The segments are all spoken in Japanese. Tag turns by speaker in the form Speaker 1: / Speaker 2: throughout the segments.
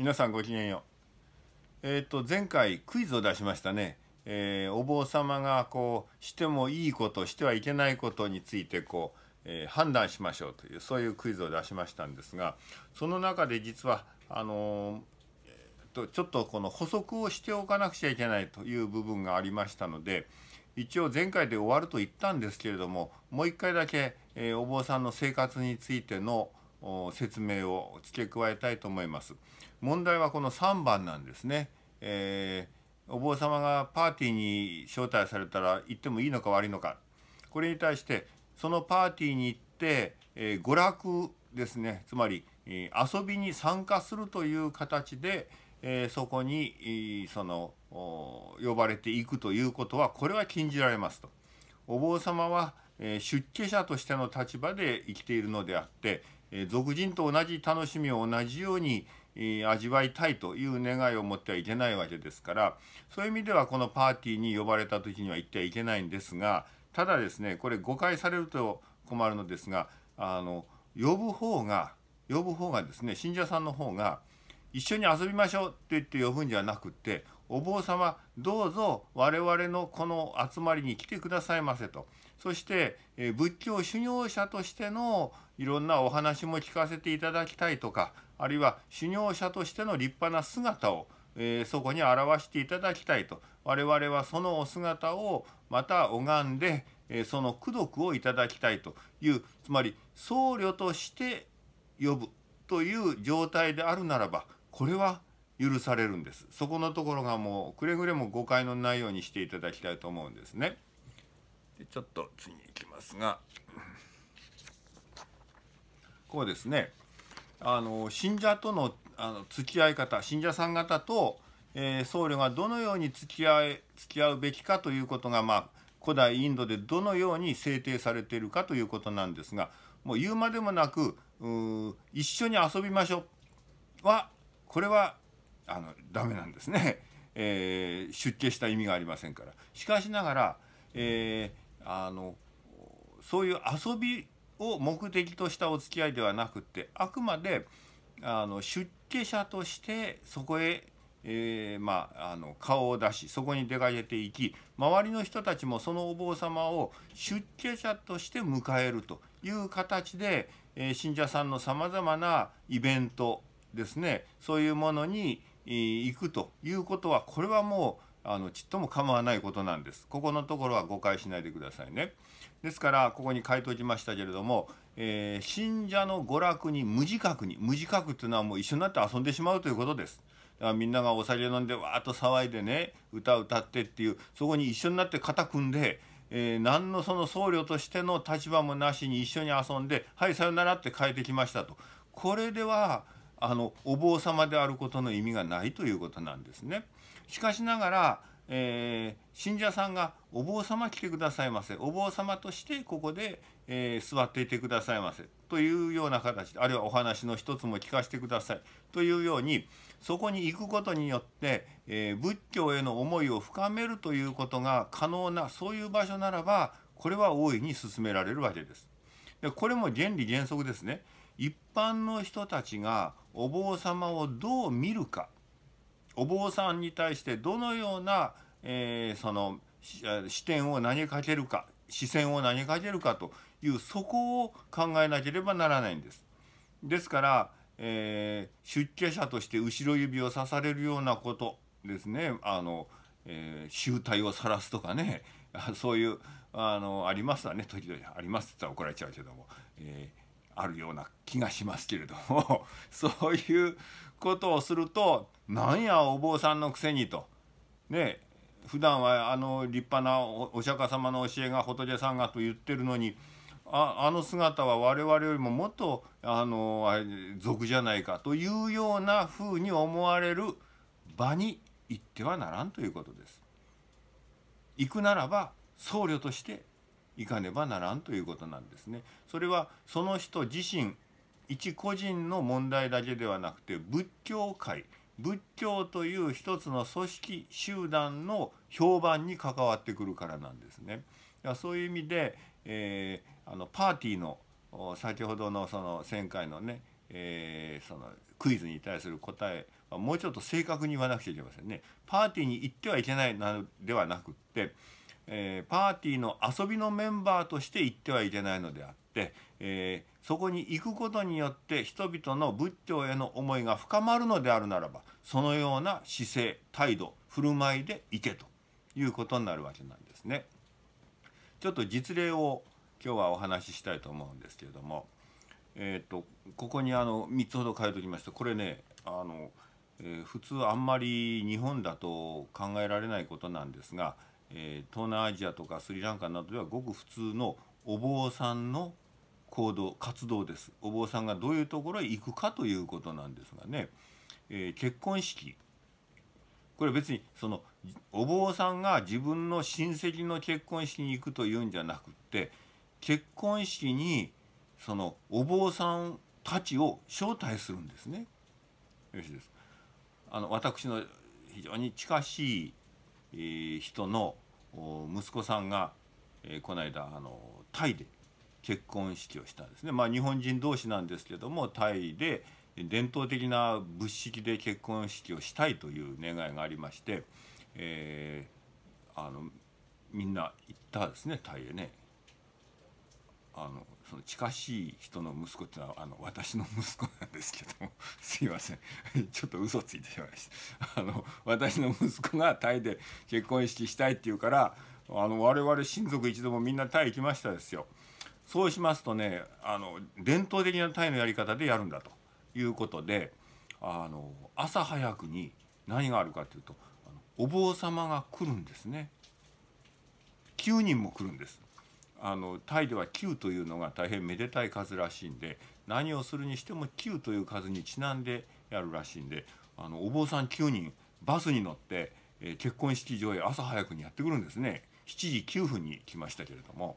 Speaker 1: 皆さんごきげんよう。えっ、ー、と前回クイズを出しましたね。えー、お坊様がこうしてもいいことしてはいけないことについてこう、えー、判断しましょうというそういうクイズを出しましたんですがその中で実はあのとちょっとこの補足をしておかなくちゃいけないという部分がありましたので一応前回で終わると言ったんですけれどももう一回だけ、えー、お坊さんの生活についての、説明を付け加えたいと思います。問題はこの3番なんですね。えー、お坊様がパーティーに招待されたら行ってもいいのか悪いのか。これに対してそのパーティーに行って、えー、娯楽ですね。つまり、えー、遊びに参加するという形で、えー、そこに、えー、その呼ばれていくということはこれは禁じられますと。お坊様は、えー、出家者としての立場で生きているのであってえ俗人と同じ楽しみを同じように、え味わいたいという願いを持ってはいけないわけですからそういう意味ではこのパーティーに呼ばれた時には行ってはいけないんですがただですねこれ誤解されると困るのですがあの呼ぶ方が呼ぶ方がですね信者さんの方が一緒に遊びましょうって言って呼ぶんじゃなくってお坊様どうぞ我々のこの集まりに来てくださいませとそして仏教修行者としてのいろんなお話も聞かせていただきたいとかあるいは修行者としての立派な姿をえそこに表していただきたいと我々はそのお姿をまた拝んで、えその功徳をいただきたいというつまり僧侶として呼ぶという状態であるならばこれは許されるんですそこのところがもうくれぐれも誤解のないようにしていただきたいと思うんですねでちょっと次に行きますがこうですねあの信者とのあの付き合い方信者さん方と、えー、僧侶がどのように付き合い付き合うべきかということがまあ古代インドでどのように制定されているかということなんですがもう言うまでもなく一緒に遊びましょうはこれはあのダメなんですね、えー、出家した意味がありませんからしかしながら、えー、あのそういう遊びを目的としたお付き合いではなくってあくまであの出家者としてそこへ、えー、まあ、あの顔を出しそこに出かけていき周りの人たちもそのお坊様を出家者として迎えるという形で、えー、信者さんのさまざまなイベントですねそういうものに、行くということはこれはもうあのちっとも構わないことなんです。ここのところは誤解しないでくださいね。ですからここに書いておきましたけれども、えー、信者の娯楽に無自覚に無自覚というのはもう一緒になって遊んでしまうということです。だみんながお酒飲んでわーっと騒いでね歌歌ってっていうそこに一緒になって肩組んで、えー、何のその僧侶としての立場もなしに一緒に遊んで「はいさよなら」って帰ってきましたと。これではあのお坊様であることの意味がないということなんですね。しかしながら、えー、信者さんが「お坊様来てくださいませ」「お坊様としてここで、えー、座っていてくださいませ」というような形あるいはお話の一つも聞かせてくださいというようにそこに行くことによって、えー、仏教への思いを深めるということが可能なそういう場所ならばこれは大いに進められるわけです。でこれも原理原則ですね一般の人たちがお坊様をどう見るかお坊さんに対してどのような、えー、その視点を投げかけるか視線を投げかけるかというそこを考えなければならないんです。ですから、えー、出家者として後ろ指を刺されるようなことですねあの、えー、醜態を晒すとかね そういうあのありますわね時々ありますって言ったら怒られちゃうけども、えー、あるような気がしますけれども そういうことをするとなんやお坊さんのくせにとね普段はあの立派なお釈迦様の教えが仏さんがと言ってるのにああの姿は我々よりももっとあの俗じゃないかというようなふうに思われる場に行ってはならんということです。行くならば僧侶として行かねばならんということなんですね。それはその人自身一個人の問題だけではなくて仏教界仏教という一つの組織集団の評判に関わってくるからなんですね。そういう意味で、えー、あのパーティーの先ほどのその前回のね、えー、そのクイズに対する答えもうちょっと正確に言わなくちゃいけませんね。パーティーに行ってはいけないのではなくって、えー、パーティーの遊びのメンバーとして行ってはいけないのであって、えー、そこに行くことによって人々の仏教への思いが深まるのであるならばそのような姿勢態度振る舞いで行けということになるわけなんですね。ちょっと実例を今日はお話ししたいと思うんですけれども、えーとここにあの3つほど書いておきましたこれねあのえー、普通あんまり日本だと考えられないことなんですが、えー、東南アジアとかスリランカなどではごく普通のお坊さんの行動活動ですお坊さんがどういうところへ行くかということなんですがね、えー、結婚式これ別にそのお坊さんが自分の親戚の結婚式に行くというんじゃなくって結婚式にそのお坊さんたちを招待するんですね。よしです。あの私の非常に近しい、えー、人の息子さんが、えー、この間あのタイで結婚式をしたんですね。まあ、日本人同士なんですけどもタイで伝統的な仏式で結婚式をしたいという願いがありまして、えー、あのみんな行ったですねタイへね。あのその近しい人の息子っていうのはあの私の息子なんですけどもすいませんちょっと嘘ついてしまいましたあの私の息子がタイで結婚式したいっていうからあの我々親族一同もみんなタイ行きましたですよそうしますとねあの伝統的なタイのやり方でやるんだということであの朝早くに何があるかというとお坊様が来るんですね9人も来るんですあのタイでは9というのが大変めでたい数らしいんで何をするにしても9という数にちなんでやるらしいんであのお坊さん9人バスに乗って、えー、結婚式場へ朝早くにやってくるんですね7時9分に来ましたけれども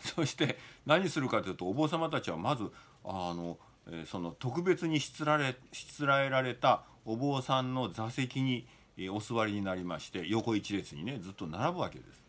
Speaker 1: そして何するかというとお坊様たちはまずあの、えー、その特別にしつられしつらえられたお坊さんの座席に、えー、お座りになりまして横一列にねずっと並ぶわけです。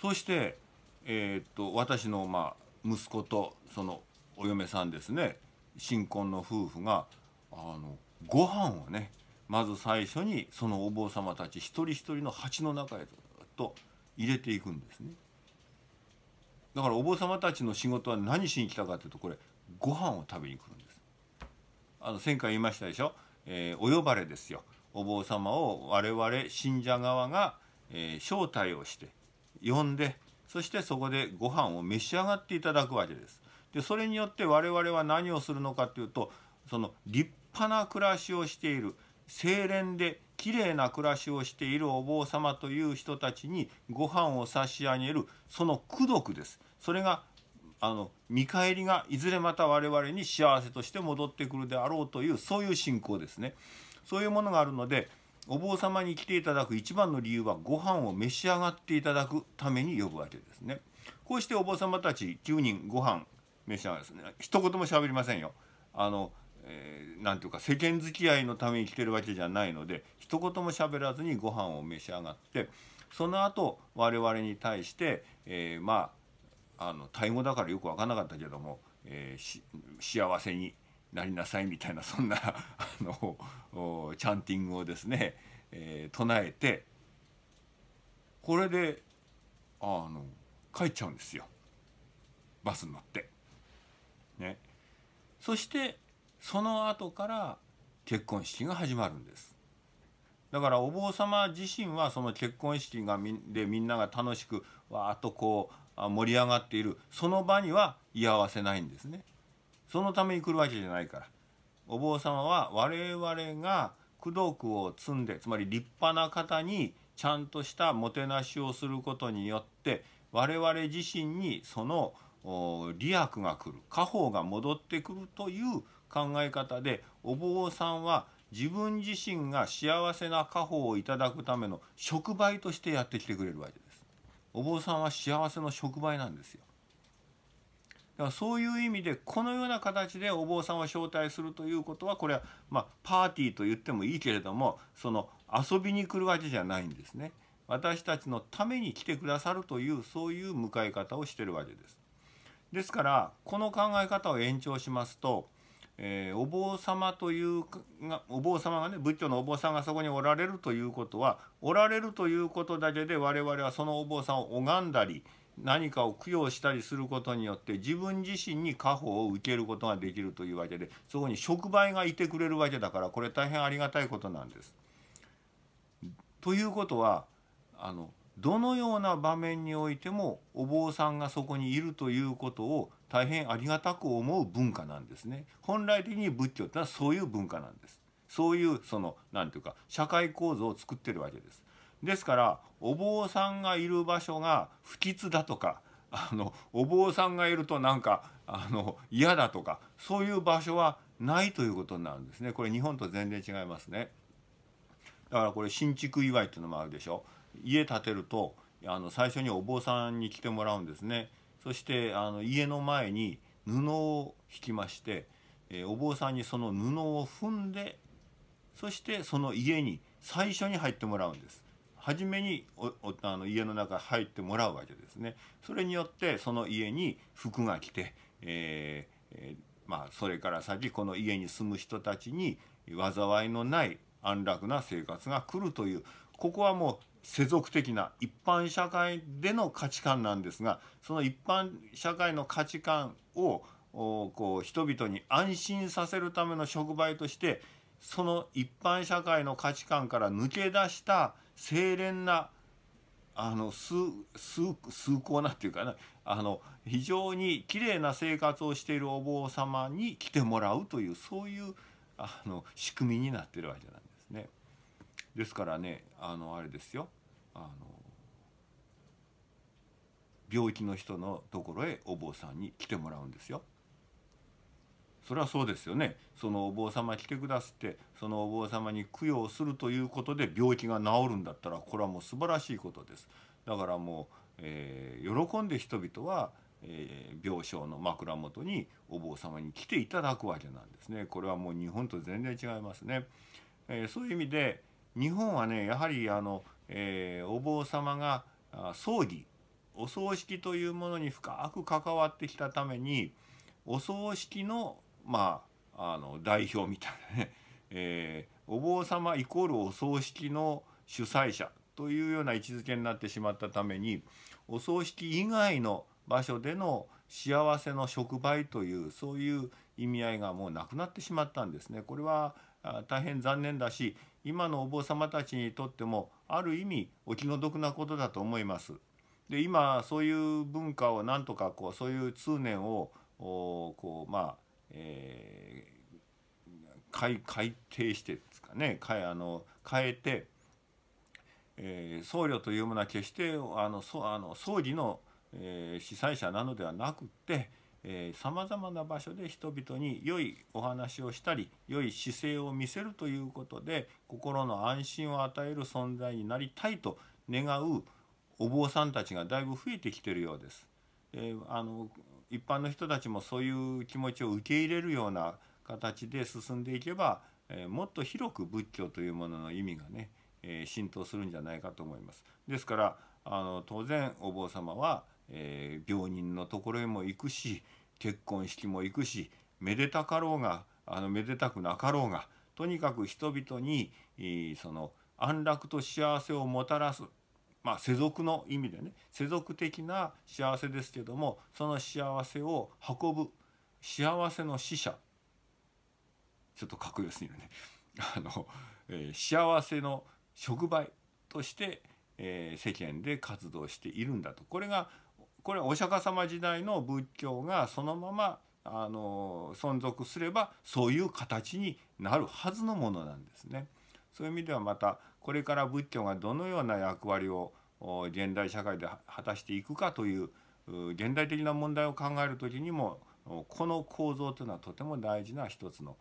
Speaker 1: そしてえっと私のまあ息子とそのお嫁さんですね新婚の夫婦があのご飯をねまず最初にそのお坊様たち一人一人の鉢の中へと入れていくんですね。だからお坊様たちの仕事は何しに来たかというとこれご飯を食べに来るんです。あの前回言いましたでしょ、えー、お呼ばれですよお坊様を我々信者側が、えー、招待をして呼んでそしてそこでご飯を召し上がっていただくわけです。でそれによって我々は何をするのかというとその立派な暮らしをしている清廉で綺麗な暮らしをしているお坊様という人たちにご飯を差し上げるその功徳です。それがあの見返りがいずれまた我々に幸せとして戻ってくるであろうというそういう信仰ですね。そういうものがあるのでお坊様に来ていただく一番の理由はご飯を召し上がっていただくために呼ぶわけですね。こうしてお坊様たち10人ご飯召し上がるんですね。一言も喋りませんよ。あの、えー、ていうか世間付き合いのために来てるわけじゃないので一言も喋らずにご飯を召し上がってその後我々に対して、えー、まああのタイ語だからよく分かんなかったけども、えー、幸せに。なりなさいみたいなそんなあのチャンティングをですね、えー、唱えてこれであの帰っちゃうんですよバスに乗って。ね、そしてその後から結婚式が始まるんです。だからお坊様自身はその結婚式がみでみんなが楽しくわーっとこう盛り上がっているその場には居合わせないんですね。そのために来るわけじゃないからお坊様は我々が功徳を積んでつまり立派な方にちゃんとしたもてなしをすることによって我々自身にその利益が来る家宝が戻ってくるという考え方でお坊さんは自分自身が幸せな家宝をいただくための触媒としてやってきてくれるわけです。お坊さんは幸せの触媒なんですよ。だからそういう意味でこのような形でお坊さんを招待するということはこれはまあパーティーと言ってもいいけれどもその遊びに来るわけじゃないんですね。私たちのために来てくださるというそういう迎え方をしてるわけです。ですからこの考え方を延長しますと、えー、お坊様というがお坊様がね仏教のお坊さんがそこにおられるということはおられるということだけで我々はそのお坊さんを拝んだり何かを供養したりすることによって自分自身に家宝を受けることができるというわけでそこに触媒がいてくれるわけだからこれ大変ありがたいことなんです。ということはあのどのような場面においてもお坊さんがそこにいるということを大変ありがたく思う文化なんですね。本来的に仏教ってのはそういう文化なんです。そういうその何て言うか社会構造を作ってるわけです。ですからお坊さんがいる場所が不吉だとかあのお坊さんがいるとなんかあの嫌だとかそういう場所はないということになるんですねこれ日本と全然違いますねだからこれ新築祝いっていうのもあるでしょ家建てるとあの最初にお坊さんに来てもらうんですねそしてあの家の前に布を引きまして、えー、お坊さんにその布を踏んでそしてその家に最初に入ってもらうんです初めにおあの家の中入ってもらうわけですね。それによってその家に服が来て、えーえー、まあ、それから先この家に住む人たちに災いのない安楽な生活が来るというここはもう世俗的な一般社会での価値観なんですがその一般社会の価値観をこう人々に安心させるための触媒としてその一般社会の価値観から抜け出した清廉なあの崇高なっていうかなあの非常に綺麗な生活をしているお坊様に来てもらうというそういうあの仕組みになってるわけなんですね。ですからねあのあれですよあの病気の人のところへお坊さんに来てもらうんですよ。それはそうですよねそのお坊様来てくだすってそのお坊様に供養するということで病気が治るんだったらこれはもう素晴らしいことですだからもう、えー、喜んで人々は、えー、病床の枕元にお坊様に来ていただくわけなんですねこれはもう日本と全然違いますね、えー、そういう意味で日本はねやはりあの、えお坊様が葬儀お葬式というものに深く関わってきたためにお葬式のまああの代表みたいなね、えー、お坊様イコールお葬式の主催者というような位置づけになってしまったためにお葬式以外の場所での幸せの触媒というそういう意味合いがもうなくなってしまったんですね。これは大変残念だし今のお坊様たちにとってもある意味お気の毒なことだと思います。で今そういう文化をなんとかこうそういう通念をこうまあえー、改定してですかね変えあの変えて、えー、僧侶というものは決してあのそあの総理の、えー、主催者なのではなくてさまざまな場所で人々に良いお話をしたり良い姿勢を見せるということで心の安心を与える存在になりたいと願うお坊さんたちがだいぶ増えてきてるようです。えー、あの一般の人たちもそういう気持ちを受け入れるような形で進んでいけば、えー、もっと広く仏教というものの意味がね、えー、浸透するんじゃないかと思います。ですからあの当然お坊様は、えー、病人のところへも行くし結婚式も行くしめでたかろうがあのめでたくなかろうがとにかく人々に、えー、その安楽と幸せをもたらすまあ世俗の意味でね世俗的な幸せですけどもその幸せを運ぶ幸せの使者ちょっとかっこよすぎるね あの、えー、幸せの触媒として、えー、世間で活動しているんだとこれがこれはお釈迦様時代の仏教がそのままあの存続すればそういう形になるはずのものなんですね。そういう意味ではまたこれから仏教がどのような役割を現代社会で果たしていくかという現代的な問題を考える時にもこの構造というのはとても大事な一つの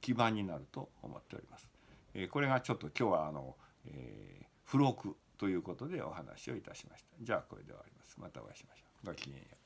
Speaker 1: 基盤になると思っております。これがちょっと今日はあの、えー、付録ということでお話をいたしました。じゃあこれで終わります。またお会いしましょう。ごきげんよう。